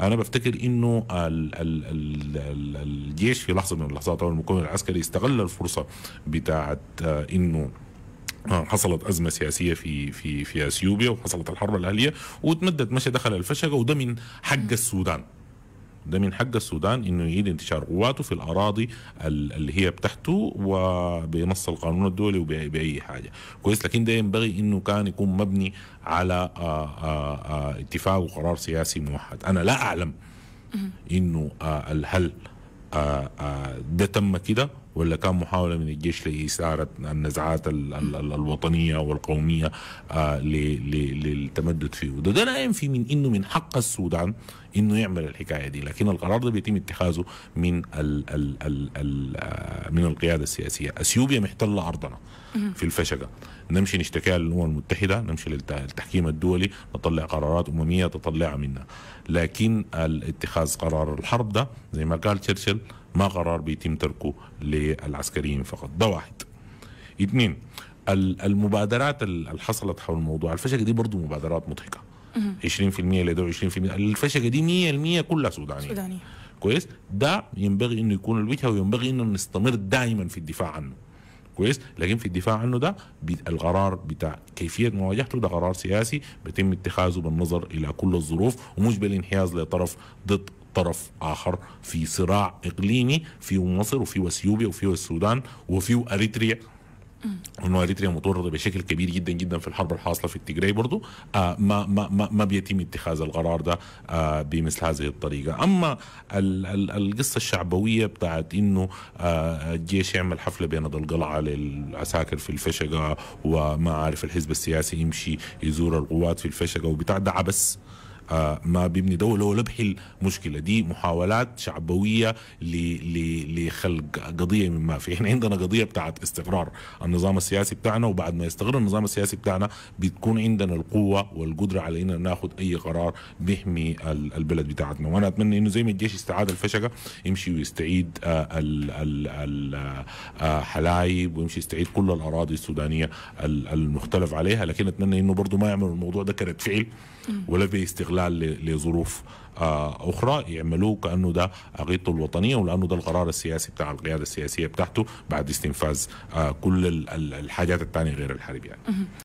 انا بفتكر انه الجيش في لحظه من اللحظات او المكون العسكري استغل الفرصه بتاعت آه، انه آه، حصلت ازمه سياسيه في في في اثيوبيا وحصلت الحرب الاهليه وتمدد مشى دخل الفشقه وده من حق السودان ده من حق السودان انه يعيد انتشار قواته في الاراضي اللي هي بتحته وبنص القانون الدولي وباي حاجه كويس لكن ده ينبغي انه كان يكون مبني على آه، آه، آه، اتفاق وقرار سياسي موحد انا لا اعلم انه هل ده تم كده ولا كان محاولة من الجيش لإثارة النزعات الـ الـ الـ الوطنية والقومية آه للتمدد فيه وده لا ينفي من إنه من حق السودان إنه يعمل الحكاية دي لكن القرار ده بيتم اتخاذه من ال ال ال الـ آه، من القيادة السياسية أثيوبيا محتلة أرضنا في الفشقة نمشي نشتكيها للأمم المتحدة نمشي للتحكيم الدولي نطلع قرارات أممية تطلعها منا لكن اتخاذ قرار الحرب ده زي ما قال تشرشل ما قرار بيتم تركه للعسكريين فقط ده واحد اثنين المبادرات اللي حصلت حول الموضوع الفشل دي برضو مبادرات مضحكه 20% لده 20% الفشقه دي 100% كلها سودانيه سودانيه كويس ده ينبغي انه يكون الوجهه وينبغي انه نستمر دائما في الدفاع عنه كويس لكن في الدفاع عنه ده القرار بتاع كيفيه مواجهته ده قرار سياسي بيتم اتخاذه بالنظر الى كل الظروف ومش بالانحياز لطرف ضد طرف آخر في صراع إقليمي في مصر وفي اثيوبيا وفي السودان وفي أريتريا انه اريتريا متورطه بشكل كبير جدا جدا في الحرب الحاصله في التجري برضو آه ما ما ما ما بيتم اتخاذ القرار ده آه بمثل هذه الطريقه، اما ال ال القصه الشعبويه بتاعت انه آه الجيش يعمل حفله بين القلعه للعساكر في الفشقه وما عارف الحزب السياسي يمشي يزور القوات في الفشقه وبتاع ده عبس آه، ما بيبني دولة ولا بحل مشكلة دي محاولات شعبوية لخلق قضية مما في احنا عندنا قضية بتاعت استقرار النظام السياسي بتاعنا وبعد ما يستقر النظام السياسي بتاعنا بتكون عندنا القوة والقدرة على اننا ناخد اي قرار بيحمي البلد بتاعتنا وانا اتمنى انه زي ما الجيش استعاد الفشقة يمشي ويستعيد آه، الحلايب آه، ويمشي يستعيد كل الاراضي السودانية المختلف عليها لكن اتمنى انه برضه ما يعمل الموضوع ده كرد فعل ولا باستغلال استغلال لظروف آه، اخرى يعملوه كانه ده اغيطه الوطنيه ولانه ده القرار السياسي بتاع القياده السياسيه بتاعته بعد استنفاذ آه، كل الحاجات الثانيه غير الحرب يعني